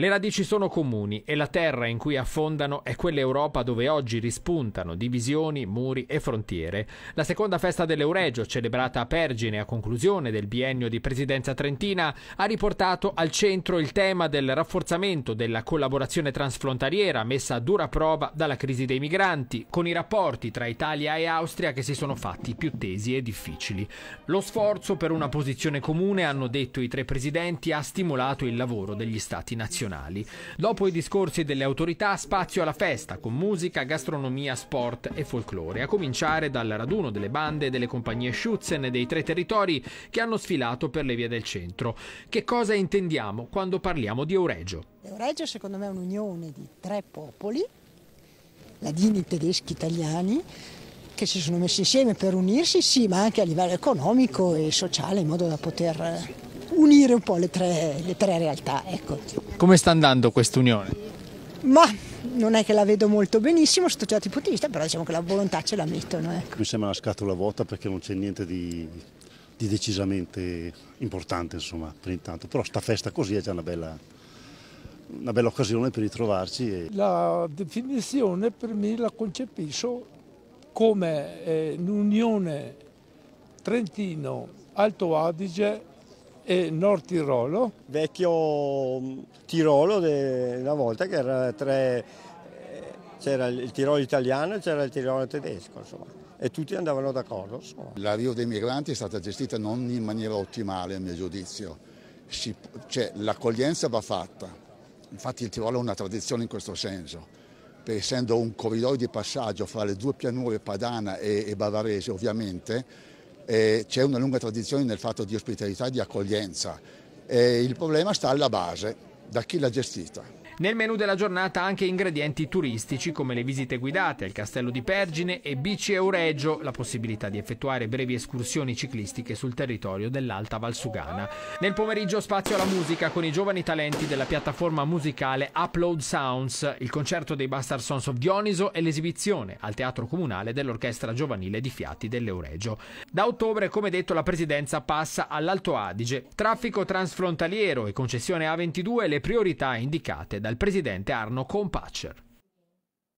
Le radici sono comuni e la terra in cui affondano è quell'Europa dove oggi rispuntano divisioni, muri e frontiere. La seconda festa dell'Euregio, celebrata a Pergine a conclusione del biennio di presidenza trentina, ha riportato al centro il tema del rafforzamento della collaborazione transfrontaliera messa a dura prova dalla crisi dei migranti, con i rapporti tra Italia e Austria che si sono fatti più tesi e difficili. Lo sforzo per una posizione comune, hanno detto i tre presidenti, ha stimolato il lavoro degli stati nazionali nazionali. Dopo i discorsi delle autorità, spazio alla festa con musica, gastronomia, sport e folklore, a cominciare dal raduno delle bande e delle compagnie Schutzen dei tre territori che hanno sfilato per le vie del centro. Che cosa intendiamo quando parliamo di Euregio? Euregio secondo me è un'unione di tre popoli, ladini, tedeschi, italiani, che si sono messi insieme per unirsi, sì, ma anche a livello economico e sociale in modo da poter unire un po' le tre, le tre realtà. Ecco. Come sta andando quest'unione? Ma non è che la vedo molto benissimo sotto certi punti di vista, però diciamo che la volontà ce la mettono. Ecco. Mi sembra una scatola vuota perché non c'è niente di, di decisamente importante insomma, per intanto, però sta festa così è già una bella, una bella occasione per ritrovarci. E... La definizione per me la concepisco come eh, l'unione Trentino-Alto Adige e Nord Tirolo. Vecchio mm, Tirolo una volta che era tre, eh, c'era il Tirolo italiano e c'era il Tirolo tedesco, insomma, e tutti andavano d'accordo. L'arrivo dei migranti è stata gestita non in maniera ottimale, a mio giudizio. Si, cioè, l'accoglienza va fatta, infatti il Tirolo ha una tradizione in questo senso essendo un corridoio di passaggio fra le due pianure padana e, e bavarese ovviamente, eh, c'è una lunga tradizione nel fatto di ospitalità e di accoglienza. Eh, il problema sta alla base, da chi l'ha gestita. Nel menu della giornata anche ingredienti turistici come le visite guidate al Castello di Pergine e Bici Euregio, la possibilità di effettuare brevi escursioni ciclistiche sul territorio dell'Alta Valsugana. Nel pomeriggio spazio alla musica con i giovani talenti della piattaforma musicale Upload Sounds, il concerto dei Bastard Sons of Dioniso e l'esibizione al Teatro Comunale dell'Orchestra Giovanile di Fiati dell'Euregio. Da ottobre, come detto, la presidenza passa all'Alto Adige. Traffico transfrontaliero e concessione A22 le priorità indicate da dal presidente Arno Compaccer.